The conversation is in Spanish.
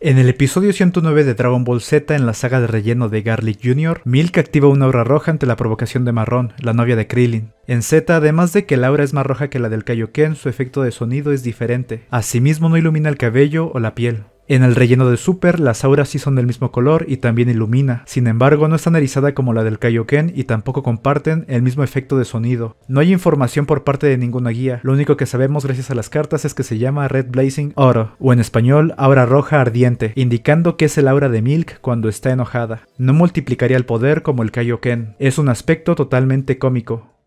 En el episodio 109 de Dragon Ball Z, en la saga de relleno de Garlic Jr., Milk activa una aura roja ante la provocación de Marrón, la novia de Krillin. En Z, además de que la aura es más roja que la del Kaioken, su efecto de sonido es diferente. Asimismo no ilumina el cabello o la piel. En el relleno de Super, las auras sí son del mismo color y también ilumina, sin embargo no es tan como la del Kaioken y tampoco comparten el mismo efecto de sonido. No hay información por parte de ninguna guía, lo único que sabemos gracias a las cartas es que se llama Red Blazing Oro, o en español Aura Roja Ardiente, indicando que es el aura de Milk cuando está enojada. No multiplicaría el poder como el Kaioken, es un aspecto totalmente cómico.